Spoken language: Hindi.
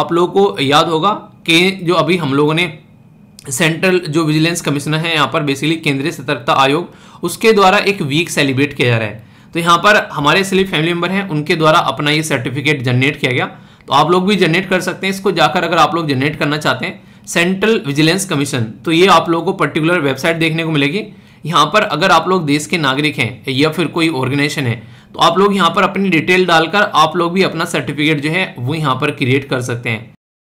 आप लोगों को याद होगा कि जो अभी हम लोगों ने सेंट्रल जो विजिलेंस कमिश्नर है यहाँ पर बेसिकली केंद्रीय सतर्कता आयोग उसके द्वारा एक वीक सेलिब्रेट किया जा रहा है तो यहाँ पर हमारे सिर्फ फैमिली मेंबर हैं उनके द्वारा अपना ये सर्टिफिकेट जनरेट किया गया तो आप लोग भी जनरेट कर सकते हैं इसको जाकर अगर आप लोग जनरेट करना चाहते हैं सेंट्रल विजिलेंस कमीशन तो ये आप लोगों को पर्टिकुलर वेबसाइट देखने को मिलेगी यहाँ पर अगर आप लोग देश के नागरिक हैं या फिर कोई ऑर्गेनाइजेशन है तो आप लोग यहाँ पर अपनी डिटेल डालकर आप लोग भी अपना सर्टिफिकेट जो है वो यहाँ पर क्रिएट कर सकते हैं